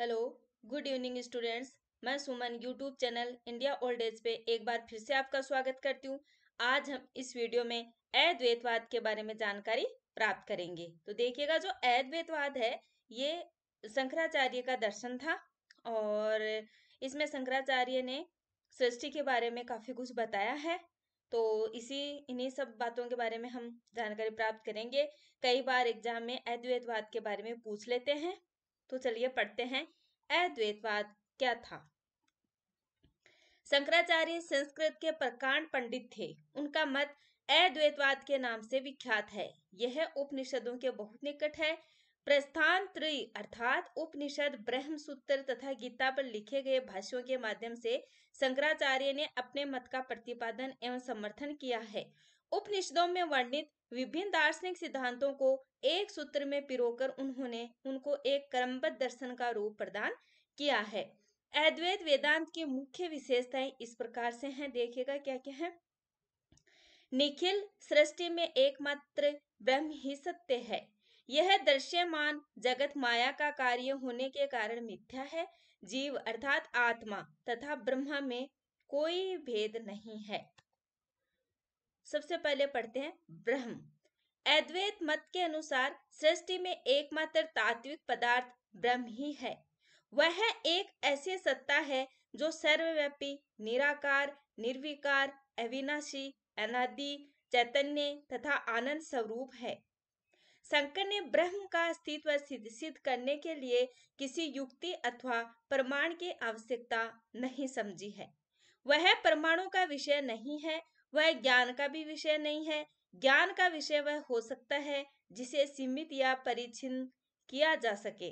Hello good evening students मैं Suman YouTube channel India old age पे एक बार फिर से आपका स्वागत करती हूँ आज हम इस वीडियो में अद्वैतवाद के बारे में जानकारी प्राप्त करेंगे तो देखिएगा जो अद्वैतवाद है ये शंकराचार्य का दर्शन था और इसमें शंकराचार्य ने सृष्टि के बारे में काफ़ी कुछ बताया है तो इसी इन्हीं सब बातों के बारे में हम जानकारी प्राप्त करेंगे कई बार एग्जाम में अद्वैतवाद के बारे में पूछ लेते हैं तो चलिए पढ़ते हैं अद्वैतवाद क्या था शंकराचार्य संस्कृत के प्रकांड पंडित थे उनका मत अद्वैतवाद के नाम से विख्यात है यह उपनिषदों के बहुत निकट है प्रस्थान त्रय अर्थात उपनिषद ब्रह्म सूत्र तथा गीता पर लिखे गए भाष्यों के माध्यम से शंकराचार्य ने अपने मत का प्रतिपादन एवं समर्थन किया है उपनिषदों में वर्णित विभिन्न दार्शनिक सिद्धांतों को एक सूत्र में पिरोकर उन्होंने उनको एक क्रमबद्ध दर्शन का रूप प्रदान किया है अद्वैत वेदांत की मुख्य विशेषताएं इस प्रकार से हैं देखिएगा क्या क्या है निखिल सृष्टि में एकमात्र ब्रह्म ही सत्य है यह दृश्यमान जगत माया का कार्य होने के कारण मिथ्या है जीव अर्थात आत्मा तथा ब्रह्मा में कोई भेद नहीं है सबसे पहले पढ़ते हैं ब्रह्म अद्वैत मत के अनुसार सृष्टि में एकमात्र तात्विक पदार्थ ब्रह्म ही है वह एक ऐसी सत्ता है जो सर्वव्यापी निराकार निर्विकार अविनाशी अनादि चैतन्य तथा आनंद स्वरूप है शंकर ने ब्रह्म का अस्तित्व सिद्ध करने के लिए किसी युक्ति अथवा प्रमाण की आवश्यकता नहीं समझी है वह परमाणु का विषय नहीं है वह ज्ञान का भी विषय नहीं है ज्ञान का विषय वह हो सकता है जिसे सीमित या परिचिन किया जा सके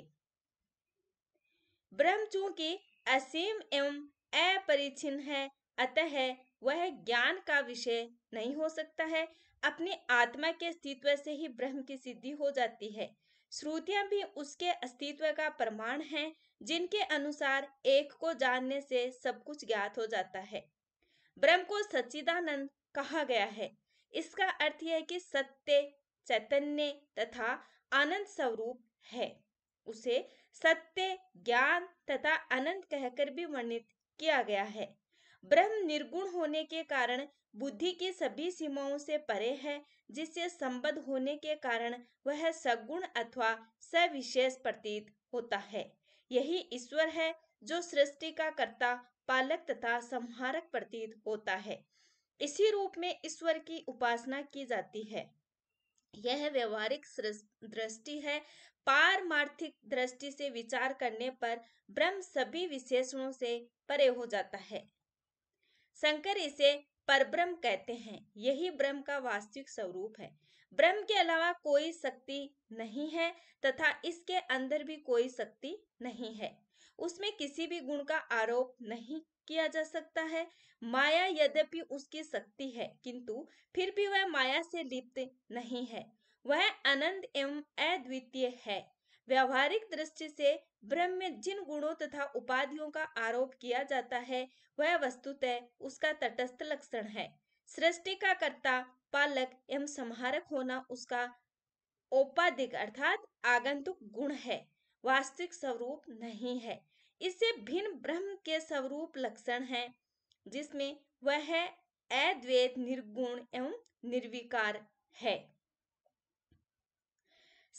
ब्रह्म चूंकि असीम एवं अपरिचिन है अतः वह ज्ञान का विषय नहीं हो सकता है अपनी आत्मा के अस्तित्व से ही ब्रह्म की सिद्धि हो जाती है श्रुतियां भी उसके अस्तित्व का प्रमाण हैं जिनके अनुसार एक को जानने से सब कुछ ज्ञात हो जाता है ब्रह्म को सच्चिदानंद कहा गया है इसका अर्थ यह कि सत्य चैतन्य तथा आनंद स्वरूप है उसे सत्य ज्ञान तथा अनंत कहकर भी वर्णित किया गया है ब्रह्म निर्गुण होने के कारण बुद्धि की सभी सीमाओं से परे है जिससे संबद्ध होने के कारण वह सगुण अथवा सविशेष प्रतीत होता है यही ईश्वर है जो सृष्टि का कर्ता पालक तथा संहारक प्रतीत होता है इसी रूप में ईश्वर की उपासना की जाती है यह व्यवहारिक दृष्टि है पारमार्थिक दृष्टि से विचार करने पर ब्रह्म सभी विशेषणों से परे हो जाता है शंकर इसे परब्रह्म कहते हैं यही ब्रह्म का वास्तविक स्वरूप है ब्रह्म के अलावा कोई शक्ति नहीं है तथा इसके अंदर भी कोई शक्ति नहीं है उसमें किसी भी गुण का आरोप नहीं किया जा सकता है माया यद्यपि उसकी शक्ति है किंतु फिर भी वह माया से लिप्त नहीं है वह अनंत एवं अद्वितीय है व्यवहारिक दृष्टि से ब्रह्म में जिन गुणों तथा उपाधियों का आरोप किया जाता है वह वस्तुतः उसका तटस्थ लक्षण है सृष्टि का कर्ता पालक एवं संहारक होना उसका औपाधिक अर्थात आगंतुक गुण है वास्तविक स्वरूप नहीं है इससे भिन्न ब्रह्म के स्वरूप लक्षण है जिसमें वह अद्वैत निर्गुण एवं निर्विकार है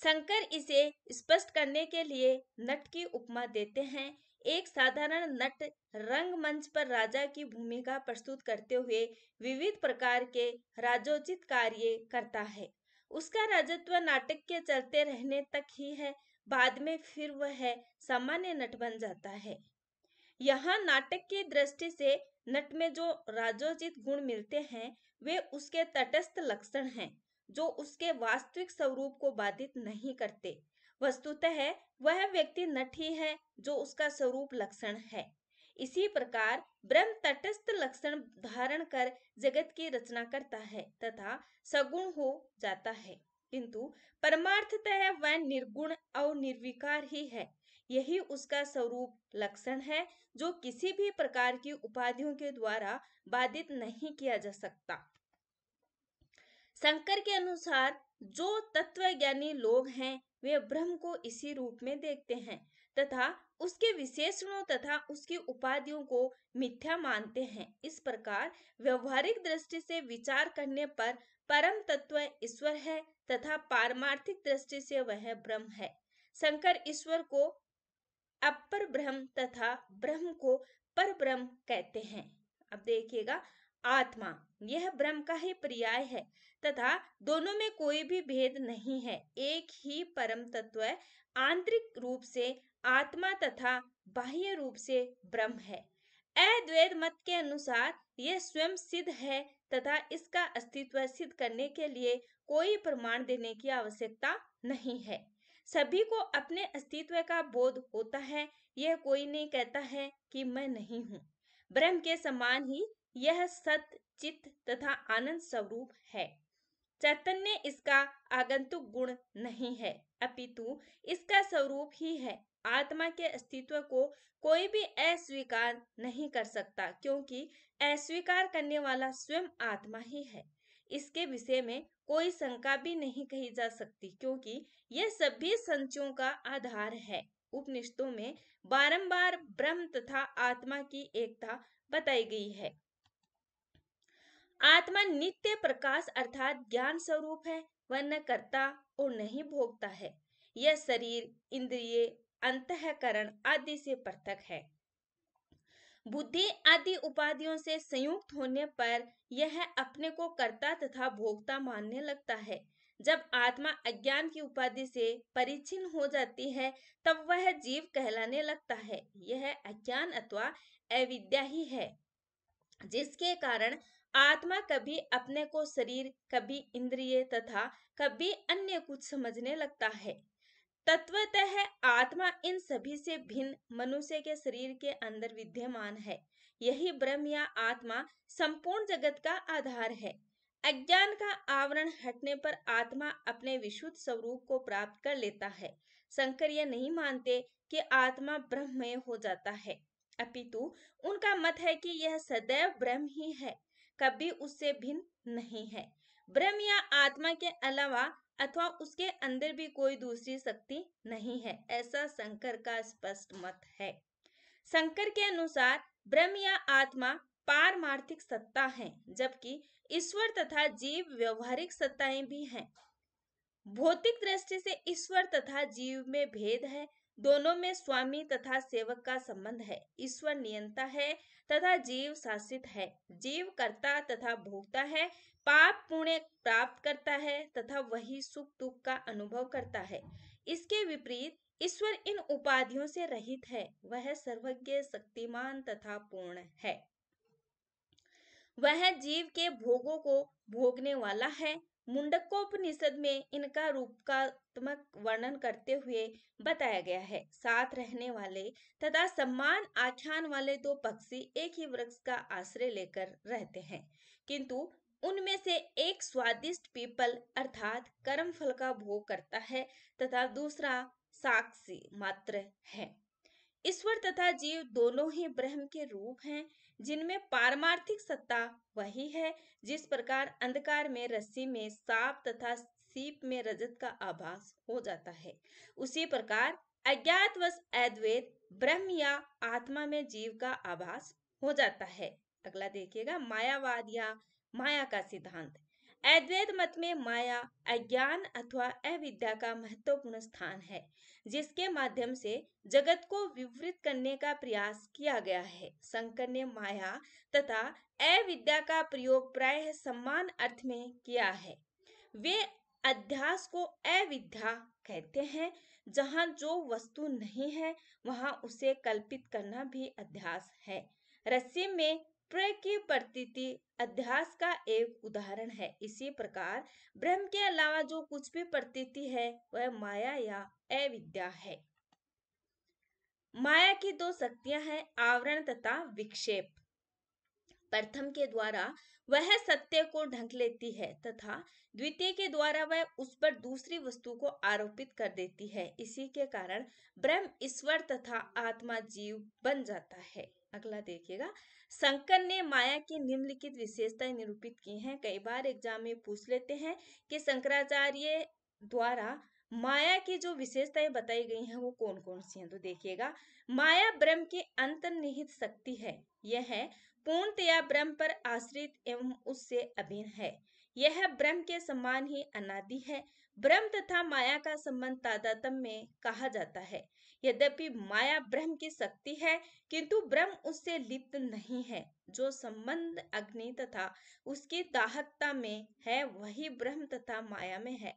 शंकर इसे स्पष्ट करने के लिए नट की उपमा देते हैं एक साधारण नट रंगमंच पर राजा की भूमिका प्रस्तुत करते हुए विविध प्रकार के राजोचित कार्य करता है उसका राजत्व नाटक के चलते रहने तक ही है बाद में फिर वह सामान्य नट बन जाता है यहाँ नाटक की दृष्टि से नट में जो राजोचित गुण मिलते हैं वे उसके तटस्थ लक्षण हैं जो उसके वास्तविक स्वरूप को बाधित नहीं करते वस्तुतः वह व्यक्ति नट ही है जो उसका स्वरूप लक्षण है इसी प्रकार ब्रह्म तटस्थ लक्षण धारण कर जगत की रचना करता है तथा सगुण हो जाता है किंतु परमार्थतः वह निर्गुण और निर्विकार ही है यही उसका स्वरूप लक्षण है जो किसी भी प्रकार की उपाधियों के द्वारा बाधित नहीं किया जा सकता शंकर के अनुसार जो तत्वज्ञानी लोग हैं वे ब्रह्म को इसी रूप में देखते हैं तथा उसके विशेषणों तथा उसकी उपाधियों को मिथ्या मानते हैं इस प्रकार व्यवहारिक दृष्टि से विचार करने पर परम तत्व ईश्वर है तथा पारमार्थिक दृष्टि से वह ब्रह्म है शंकर ईश्वर को अपर ब्रह्म तथा ब्रह्म को पर ब्रह्म कहते हैं अब देखिएगा आत्मा यह ब्रह्म का ही पर्याय है तथा दोनों में कोई भी भेद नहीं है एक ही परम तत्व आंतरिक रूप से आत्मा तथा बाह्य रूप से ब्रह्म है अद्वैत मत के अनुसार यह स्वयं सिद्ध है तथा इसका अस्तित्व सिद्ध करने के लिए कोई प्रमाण देने की आवश्यकता नहीं है सभी को अपने अस्तित्व का बोध होता है यह कोई नहीं कहता है कि मैं नहीं हूँ ब्रह्म के समान ही यह सत चित तथा आनंद स्वरूप है चैतन्य इसका आगंतुक गुण नहीं है अपितु इसका स्वरूप ही है आत्मा के अस्तित्व को कोई भी अस्वीकार नहीं कर सकता क्योंकि अस्वीकार करने वाला स्वयं आत्मा ही है इसके विषय में कोई शंका भी नहीं कही जा सकती क्योंकि यह सभी संचयों का आधार है उपनिषदों में बारंबार ब्रह्म तथा आत्मा की एकता बताई गई है आत्मा नित्य प्रकाश अर्थात ज्ञान स्वरूप है वह न करता और नहीं भोगता है यह शरीर इंद्रिय अंतकरण आदि से पृथक है बुद्धि आदि उपाधियों से संयुक्त होने पर यह अपने को कर्ता तथा भोक्ता मानने लगता है जब आत्मा अज्ञान की उपाधि से परिचिन हो जाती है तब वह जीव कहलाने लगता है यह अज्ञान अथवा अविद्या ही है जिसके कारण आत्मा कभी अपने को शरीर कभी इंद्रिय तथा कभी अन्य कुछ समझने लगता है तत्वतः आत्मा इन सभी से भिन्न मनुष्य के शरीर के अंदर विद्यमान है यही ब्रह्म या आत्मा संपूर्ण जगत का आधार है अज्ञान का आवरण हटने पर आत्मा अपने विशुद्ध स्वरूप को प्राप्त कर लेता है शंकर यह नहीं मानते कि आत्मा ब्रह्ममय हो जाता है अपितु उनका मत है कि यह सदैव ब्रह्म ही है कभी उससे भिन्न नहीं है ब्रह्म या आत्मा के अलावा अथवा उसके अंदर भी कोई दूसरी शक्ति नहीं है ऐसा शंकर का स्पष्ट मत है शंकर के अनुसार ब्रह्म या आत्मा पारमार्थिक सत्ता है जबकि ईश्वर तथा जीव व्यवहारिक सत्ताएं भी हैं भौतिक दृष्टि से ईश्वर तथा जीव में भेद है दोनों में स्वामी तथा सेवक का संबंध है ईश्वर नियंता है तथा जीव शासित है जीव कर्ता तथा भोक्ता है पाप पुण्य प्राप्त करता है तथा वही सुख दुख का अनुभव करता है इसके विपरीत ईश्वर इन उपाधियों से रहित है वह सर्वज्ञ शक्तिमान तथा पूर्ण है वह जीव के भोगों को भोगने वाला है मुंडकोपनिषद में इनका रूपकात्मक वर्णन करते हुए बताया गया है साथ रहने वाले तथा सम्मान आख्यान वाले दो पक्षी एक ही वृक्ष का आश्रय लेकर रहते हैं किंतु उनमें से एक स्वादिष्ट पीपल अर्थात कर्म फल का भोग करता है तथा दूसरा साक्षी मात्र है ईश्वर तथा जीव दोनों ही ब्रह्म के रूप हैं जिनमें पारमार्थिक सत्ता वही है जिस प्रकार अंधकार में रस्सी में सांप तथा सीप में रजत का आभास हो जाता है उसी प्रकार अज्ञातवश अद्वैत ब्रह्म या आत्मा में जीव का आभास हो जाता है अगला देखिएगा मायावाद या माया का सिद्धांत अद्वैत मत में माया अज्ञान अथवा अविद्या का महत्वपूर्ण स्थान है जिसके माध्यम से जगत को विवृत करने का प्रयास किया गया है शंकर ने माया तथा अविद्या का प्रयोग प्राय सम्मान अर्थ में किया है वे अध्यास को अविद्या कहते हैं जहाँ जो वस्तु नहीं है वहाँ उसे कल्पित करना भी अध्यास है रस्सी में प्रय की प्रती अध्यास का एक उदाहरण है इसी प्रकार ब्रह्म के अलावा जो कुछ भी प्रतीति है वह माया या अविद्या है माया की दो शक्तियां हैं आवरण तथा विक्षेप प्रथम के द्वारा वह सत्य को ढंक लेती है तथा द्वितीय के द्वारा वह उस पर दूसरी वस्तु को आरोपित कर देती है इसी के कारण ब्रह्म ईश्वर तथा आत्मा जीव बन जाता है अगला देखिएगा शंकर ने माया की निम्नलिखित विशेषताएं निरूपित की हैं कई बार एग्जाम में पूछ लेते हैं कि शंकराचार्य द्वारा माया की जो विशेषताएं बताई गई हैं वो कौन कौन सी हैं तो देखिएगा माया ब्रह्म की अंतर्निहित शक्ति है यह पूर्णतया ब्रह्म पर आश्रित एवं उससे अभिन्न है यह ब्रह्म के समान ही अनादि है ब्रह्म तथा माया का संबंध तादातम में कहा जाता है यद्यपि माया ब्रह्म की शक्ति है किंतु ब्रह्म उससे लिप्त नहीं है जो संबंध अग्नि तथा उसकी दाहकता में है वही ब्रह्म तथा माया में है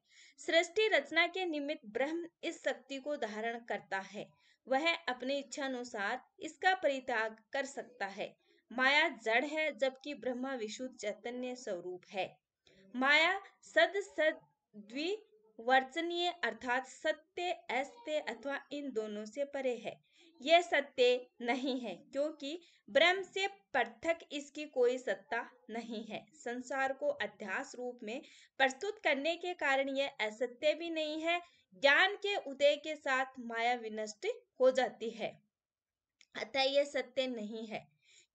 सृष्टि रचना के निमित्त ब्रह्म इस शक्ति को धारण करता है वह अपनी इच्छा अनुसार इसका परित्याग कर सकता है माया जड़ है जबकि ब्रह्मा विशुद्ध चैतन्य स्वरूप है माया सद सद द्वि वर्चनीय अर्थात सत्य अस्त्य अथवा इन दोनों से परे है यह सत्य नहीं है क्योंकि ब्रह्म से पृथक इसकी कोई सत्ता नहीं है संसार को अध्यास रूप में प्रस्तुत करने के कारण यह असत्य भी नहीं है ज्ञान के उदय के साथ माया विनष्ट हो जाती है अतः यह सत्य नहीं है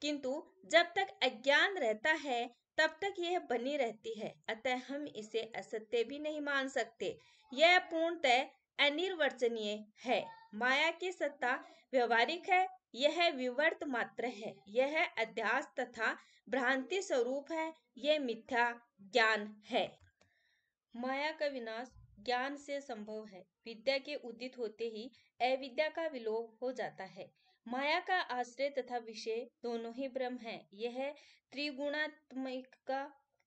किंतु जब तक अज्ञान रहता है तब तक यह बनी रहती है अतः हम इसे असत्य भी नहीं मान सकते यह पूर्णतः अनिर्वचनीय है माया की सत्ता व्यवहारिक है यह विवर्त मात्र है यह अध्यास तथा भ्रांति स्वरूप है यह मिथ्या ज्ञान है माया का विनाश ज्ञान से संभव है विद्या के उदित होते ही अविद्या का विलोप हो जाता है माया का आश्रय तथा विषय दोनों ही ब्रह्म है यह त्रिगुणात्मिका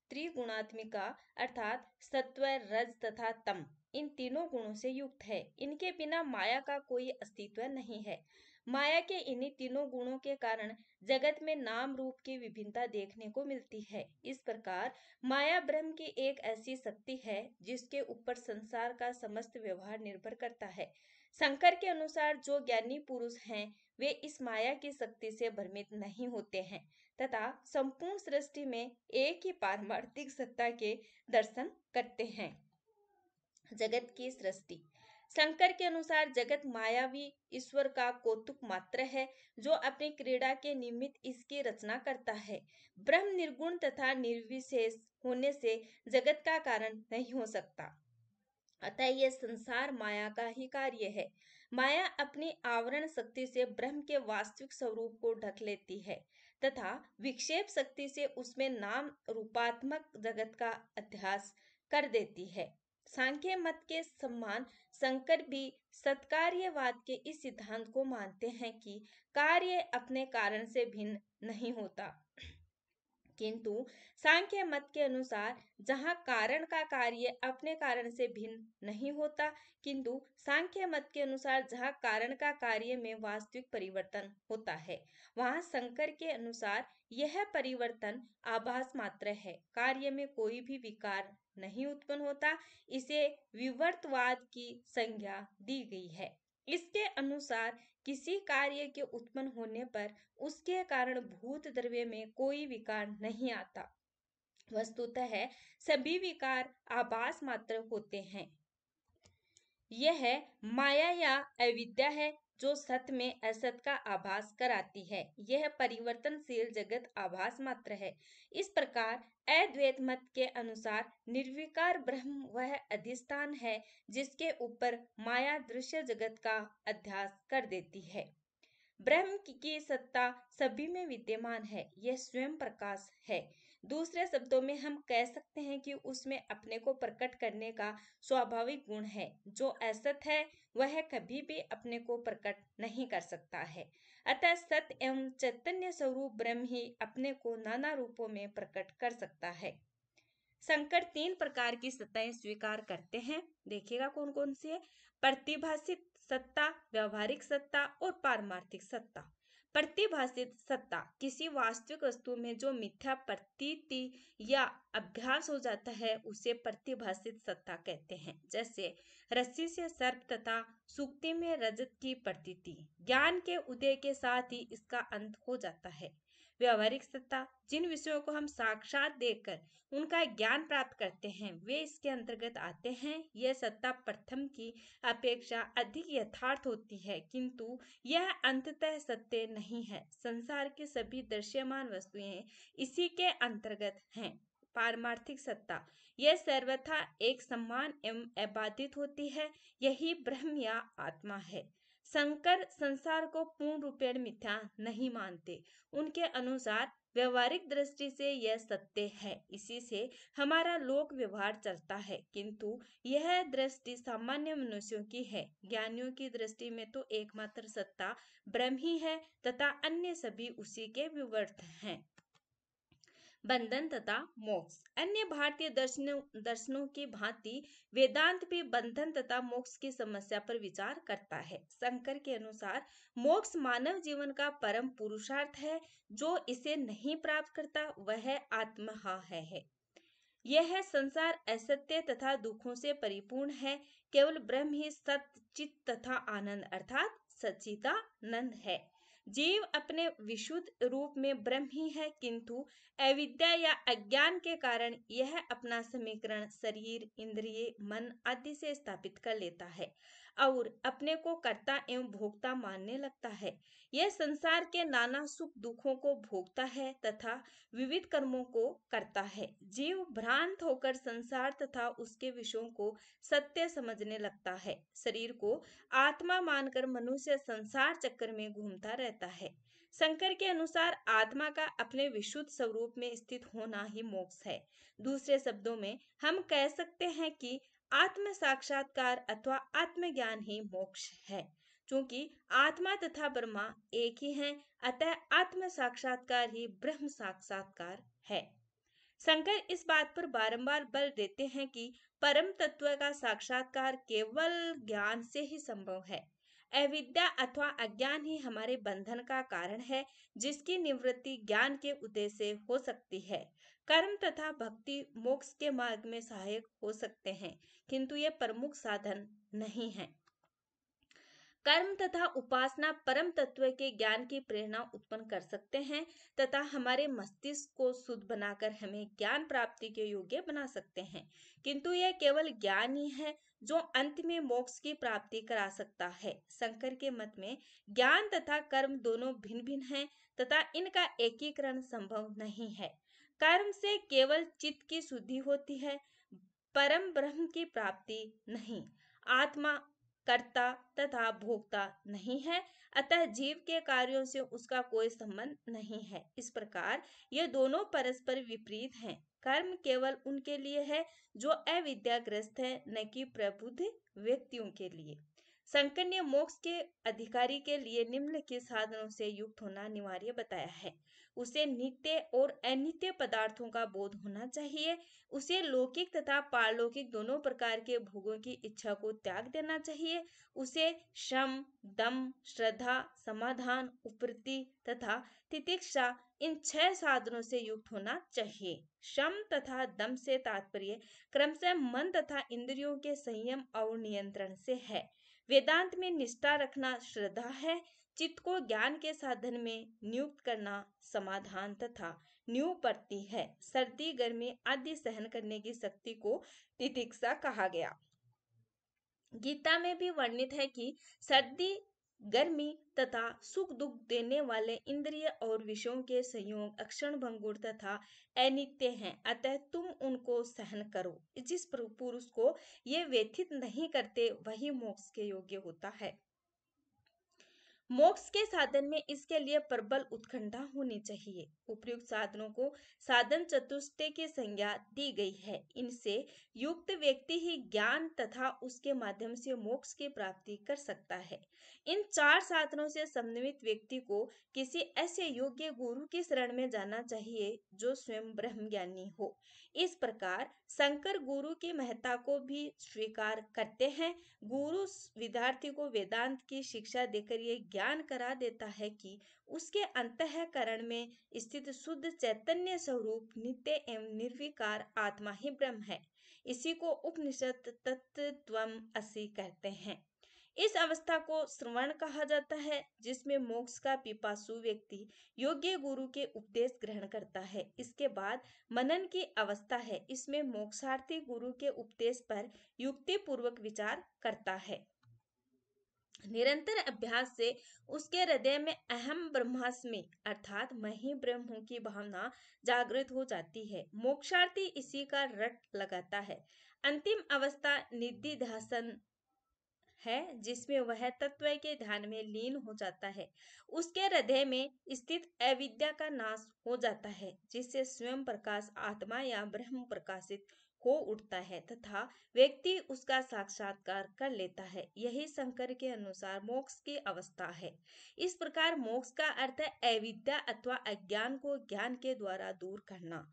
त्रिगुणात्मिका अर्थात सत्व रज तथा तम इन तीनों गुणों से युक्त है इनके बिना माया का कोई अस्तित्व नहीं है माया के इन्हीं तीनों गुणों के कारण जगत में नाम रूप की विभिन्नता देखने को मिलती है इस प्रकार माया ब्रह्म की एक ऐसी शक्ति है जिसके ऊपर संसार का समस्त व्यवहार निर्भर करता है शंकर के अनुसार जो ज्ञानी पुरुष हैं वे इस माया की शक्ति से भ्रमित नहीं होते हैं तथा संपूर्ण सृष्टि में एक ही पारमार्थिक सत्ता के दर्शन करते हैं जगत की सृष्टि शंकर के अनुसार जगत मायावी ईश्वर का कौतुक मात्र है जो अपनी क्रीड़ा के निमित्त इसकी रचना करता है ब्रह्म निर्गुण तथा निर्विशेष होने से जगत का कारण नहीं हो सकता अतः यह संसार माया का ही कार्य है माया अपनी आवरण शक्ति से ब्रह्म के वास्तविक स्वरूप को ढक लेती है तथा विक्षेप शक्ति से उसमें नाम रूपात्मक जगत का अध्यास कर देती है सांख्य मत के सम्मान शंकर भी सत्कार्यवाद के इस सिद्धांत को मानते हैं कि कार्य अपने कारण से भिन्न नहीं होता किंतु सांख्य मत के अनुसार जहाँ कारण का कार्य अपने कारण से भिन्न नहीं होता किंतु सांख्य मत के अनुसार जहाँ कारण का कार्य में वास्तविक परिवर्तन होता है वहाँ शंकर के अनुसार यह परिवर्तन आभास मात्र है कार्य में कोई भी विकार नहीं उत्पन्न होता इसे विवर्तवाद की संज्ञा दी गई है इसके अनुसार किसी कार्य के उत्पन्न होने पर उसके कारण भूत द्रव्य में कोई विकार नहीं आता वस्तुतः सभी विकार आभास मात्र होते हैं यह माया या अविद्या है जो सत्य में असत का आभास कराती है यह परिवर्तनशील जगत आभास मात्र है इस प्रकार अद्वैत मत के अनुसार निर्विकार ब्रह्म वह अधिष्ठान है जिसके ऊपर माया दृश्य जगत का अध्यास कर देती है ब्रह्म की सत्ता सभी में विद्यमान है यह स्वयं प्रकाश है दूसरे शब्दों में हम कह सकते हैं कि उसमें अपने को प्रकट करने का स्वाभाविक गुण है जो असत है वह कभी भी अपने को प्रकट नहीं कर सकता है अतः सत एवं चैतन्य स्वरूप ब्रह्म ही अपने को नाना रूपों में प्रकट कर सकता है संकट तीन प्रकार की सत्ताएं स्वीकार करते हैं देखिएगा कौन कौन सी है प्रतिभाषित सत्ता व्यवहारिक सत्ता और पारमार्थिक सत्ता प्रतिभाषित सत्ता किसी वास्तविक वस्तु में जो मिथ्या प्रतीति या अभ्यास हो जाता है उसे प्रतिभाषित सत्ता कहते हैं जैसे रस्सी से सर्प तथा सूक्ति में रजत की प्रतीति ज्ञान के उदय के साथ ही इसका अंत हो जाता है व्यवहारिक सत्ता जिन विषयों को हम साक्षात देखकर उनका ज्ञान प्राप्त करते हैं वे इसके अंतर्गत आते हैं यह सत्ता प्रथम की अपेक्षा अधिक यथार्थ होती है किंतु यह अंततः सत्य नहीं है संसार के सभी दृश्यमान वस्तुएं इसी के अंतर्गत हैं पारमार्थिक सत्ता यह सर्वथा एक सम्मान एवं अबाधित होती है यही ब्रह्म या आत्मा है शंकर संसार को पूर्ण रूपेण मिथ्या नहीं मानते उनके अनुसार व्यवहारिक दृष्टि से यह सत्य है इसी से हमारा लोक व्यवहार चलता है किंतु यह दृष्टि सामान्य मनुष्यों की है ज्ञानियों की दृष्टि में तो एकमात्र सत्ता ब्रह्म ही है तथा अन्य सभी उसी के विवर्त हैं बंधन तथा मोक्ष अन्य भारतीय दर्शनों दर्शनों की भांति वेदांत भी बंधन तथा मोक्ष की समस्या पर विचार करता है शंकर के अनुसार मोक्ष मानव जीवन का परम पुरुषार्थ है जो इसे नहीं प्राप्त करता वह आत्महा है, है। यह संसार असत्य तथा दुखों से परिपूर्ण है केवल ब्रह्म ही सत्य चित्त तथा आनंद अर्थात सचिता नंद है जीव अपने विशुद्ध रूप में ब्रह्म ही है किंतु अविद्या या अज्ञान के कारण यह अपना समीकरण शरीर इंद्रिय मन आदि से स्थापित कर लेता है और अपने को कर्ता एवं भोक्ता मानने लगता है यह संसार के नाना सुख दुखों को भोगता है तथा विविध कर्मों को करता है जीव भ्रांत होकर संसार तथा उसके विषयों को सत्य समझने लगता है शरीर को आत्मा मानकर मनुष्य संसार चक्कर में घूमता रहता है शंकर के अनुसार आत्मा का अपने विशुद्ध स्वरूप में स्थित होना ही मोक्ष है दूसरे शब्दों में हम कह सकते हैं कि आत्म साक्षात्कार अथवा आत्मज्ञान ही मोक्ष है क्योंकि आत्मा तथा ब्रह्मा एक ही हैं अतः आत्म साक्षात्कार ही ब्रह्म साक्षात्कार है शंकर इस बात पर बारंबार बल देते हैं कि परम तत्व का साक्षात्कार केवल ज्ञान से ही संभव है अविद्या अथवा अज्ञान ही हमारे बंधन का कारण है जिसकी निवृत्ति ज्ञान के उदय से हो सकती है कर्म तथा भक्ति मोक्ष के मार्ग में सहायक हो सकते हैं किंतु ये प्रमुख साधन नहीं है कर्म तथा उपासना परम तत्व के ज्ञान की प्रेरणा उत्पन्न कर सकते हैं तथा हमारे मस्तिष्क को शुद्ध बनाकर हमें ज्ञान प्राप्ति के योग्य बना सकते हैं किंतु यह केवल ज्ञान ही है जो अंत में मोक्ष की प्राप्ति करा सकता है शंकर के मत में ज्ञान तथा कर्म दोनों भिन्न भिन्न हैं तथा इनका एकीकरण संभव नहीं है कर्म से केवल चित्त की शुद्धि होती है परम ब्रह्म की प्राप्ति नहीं आत्मा कर्ता तथा भोक्ता नहीं है अतः जीव के कार्यों से उसका कोई संबंध नहीं है इस प्रकार ये दोनों परस्पर विपरीत हैं कर्म केवल उनके लिए है जो अविद्याग्रस्त है न कि प्रबुद्ध व्यक्तियों के लिए संकन्य मोक्ष के अधिकारी के लिए निम्नलिखित साधनों से युक्त होना अनिवार्य बताया है उसे नित्य और अनित्य पदार्थों का बोध होना चाहिए उसे लौकिक तथा पारलौकिक दोनों प्रकार के भोगों की इच्छा को त्याग देना चाहिए उसे श्रम दम श्रद्धा समाधान उपृति तथा तितिक्षा इन छह साधनों से युक्त होना चाहिए श्रम तथा दम से तात्पर्य क्रमशः मन तथा इंद्रियों के संयम और नियंत्रण से है वेदांत में निष्ठा रखना श्रद्धा है चित्त को ज्ञान के साधन में नियुक्त करना समाधान तथा न्यू पड़ती है सर्दी गर्मी आदि सहन करने की शक्ति को तितिक्षा कहा गया गीता में भी वर्णित है कि सर्दी गर्मी तथा सुख दुख देने वाले इंद्रिय और विषयों के संयोग अक्षण भंगुर तथा अनित्य हैं अतः तुम उनको सहन करो जिस पुरुष को ये व्यथित नहीं करते वही मोक्ष के योग्य होता है मोक्ष के साधन में इसके लिए प्रबल उत्कंठा होनी चाहिए उपयुक्त साधनों को साधन चतुष्टय की संज्ञा दी गई है इनसे युक्त व्यक्ति ही ज्ञान तथा उसके माध्यम से मोक्ष की प्राप्ति कर सकता है इन चार साधनों से समन्वित व्यक्ति को किसी ऐसे योग्य गुरु की शरण में जाना चाहिए जो स्वयं ब्रह्म हो इस प्रकार शंकर गुरु की महत्ता को भी स्वीकार करते हैं गुरु विद्यार्थी को वेदांत की शिक्षा देकर ये ज्ञान करा देता है कि उसके अंतकरण में स्थित शुद्ध चैतन्य स्वरूप नित्य एवं निर्विकार आत्मा ही ब्रह्म है इसी को उपनिषद तत्व असी कहते हैं इस अवस्था को श्रवण कहा जाता है जिसमें मोक्ष का पिपासु व्यक्ति योग्य गुरु के उपदेश ग्रहण करता है इसके बाद मनन की अवस्था है इसमें मोक्षार्थी गुरु के उपदेश पर युक्ति पूर्वक विचार करता है निरंतर अभ्यास से उसके हृदय में अहम ब्रह्मास्मि अर्थात मही ब्रह्म की भावना जागृत हो जाती है मोक्षार्थी इसी का रट लगाता है अंतिम अवस्था निधि है जिसमें वह तत्व के ध्यान में लीन हो जाता है उसके हृदय में स्थित अविद्या का नाश हो जाता है जिससे स्वयं प्रकाश आत्मा या ब्रह्म प्रकाशित हो उठता है तथा व्यक्ति उसका साक्षात्कार कर लेता है यही शंकर के अनुसार मोक्ष की अवस्था है इस प्रकार मोक्ष का अर्थ अविद्या अथवा अज्ञान को ज्ञान के द्वारा दूर करना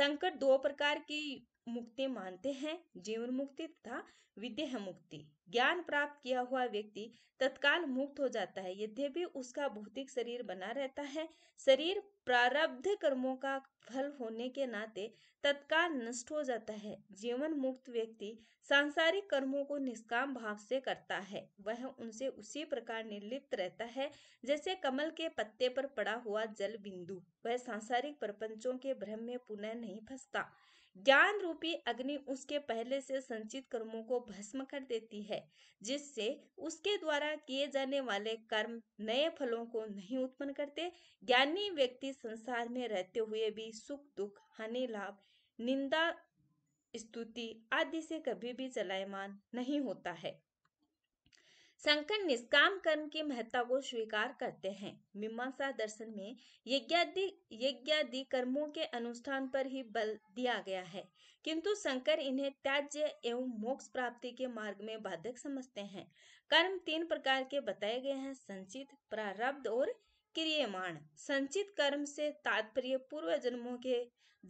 संकट दो प्रकार की मुक्ति मानते हैं जीवन मुक्ति तथा विदेह मुक्ति ज्ञान प्राप्त किया हुआ व्यक्ति तत्काल मुक्त हो जाता है यद्यपि उसका भौतिक शरीर बना रहता है शरीर प्रारब्ध कर्मों का फल होने के नाते तत्काल नष्ट हो जाता है जीवन मुक्त व्यक्ति सांसारिक कर्मों को निष्काम भाव से करता है वह उनसे उसी प्रकार निर्लिप्त रहता है जैसे कमल के पत्ते पर पड़ा हुआ जल बिंदु वह सांसारिक प्रपंचों के भ्रम में पुनः नहीं फंसता ज्ञान रूपी अग्नि उसके पहले से संचित कर्मों को भस्म कर देती है जिससे उसके द्वारा किए जाने वाले कर्म नए फलों को नहीं उत्पन्न करते ज्ञानी व्यक्ति संसार में रहते हुए भी सुख दुख हानि लाभ निंदा स्तुति आदि से कभी भी चलायमान नहीं होता है संकट निष्काम कर्म की महत्ता को स्वीकार करते हैं मीमांसा दर्शन में यज्ञादि यज्ञादि कर्मों के अनुष्ठान पर ही बल दिया गया है किंतु शंकर इन्हें त्याज्य एवं मोक्ष प्राप्ति के मार्ग में बाधक समझते हैं कर्म तीन प्रकार के बताए गए हैं संचित प्रारब्ध और क्रियमाण संचित कर्म से तात्पर्य पूर्व जन्मों के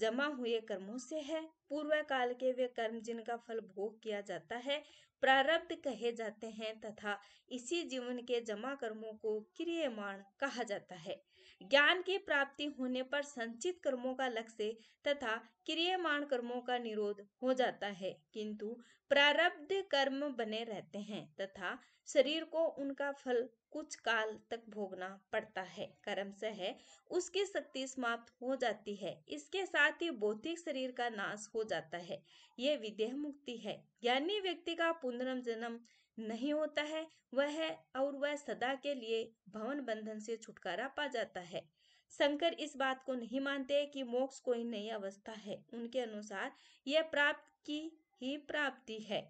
जमा हुए कर्मों से है पूर्व काल के वे कर्म जिनका फल भोग किया जाता है प्रारब्ध कहे जाते हैं तथा इसी जीवन के जमा कर्मों को क्रियमाण कहा जाता है ज्ञान की प्राप्ति होने पर संचित कर्मों का लक्ष्य तथा क्रियमाण कर्मों का निरोध हो जाता है किंतु प्रारब्ध कर्म बने रहते हैं तथा शरीर को उनका फल कुछ काल तक भोगना पड़ता है कर्म से है उसकी शक्ति समाप्त हो जाती है इसके साथ ही भौतिक शरीर का नाश हो जाता है यह विदेह मुक्ति है ज्ञानी व्यक्ति का पुनर्जन्म नहीं होता है वह और वह सदा के लिए भवन बंधन से छुटकारा पा जाता है शंकर इस बात को नहीं मानते कि मोक्ष कोई नई अवस्था है उनके अनुसार यह प्राप्त की ही प्राप्ति है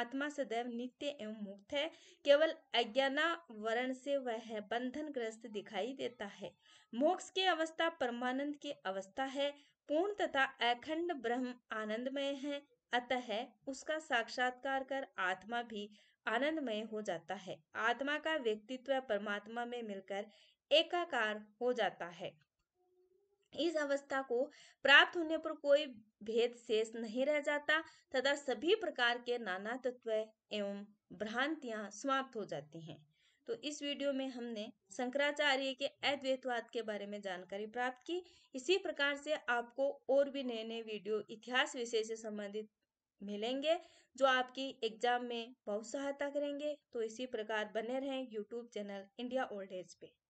आत्मा सदैव नित्य एवं मुक्त है केवल अज्ञाना अज्ञानावरण से वह बंधन ग्रस्त दिखाई देता है मोक्ष की अवस्था परमानंद की अवस्था है पूर्ण तथा अखंड ब्रह्म आनंदमय है अतः उसका साक्षात्कार कर आत्मा भी आनंदमय हो जाता है आत्मा का व्यक्तित्व परमात्मा में मिलकर एकाकार हो जाता है इस अवस्था को प्राप्त होने पर कोई भेद शेष नहीं रह जाता तथा सभी प्रकार के नाना तत्व एवं भ्रांतियां समाप्त हो जाती हैं तो इस वीडियो में हमने शंकराचार्य के अद्वैतवाद के बारे में जानकारी प्राप्त की इसी प्रकार से आपको और भी नए नए वीडियो इतिहास विषय से संबंधित मिलेंगे जो आपकी एग्जाम में बहुत सहायता करेंगे तो इसी प्रकार बने रहें YouTube channel India old age पे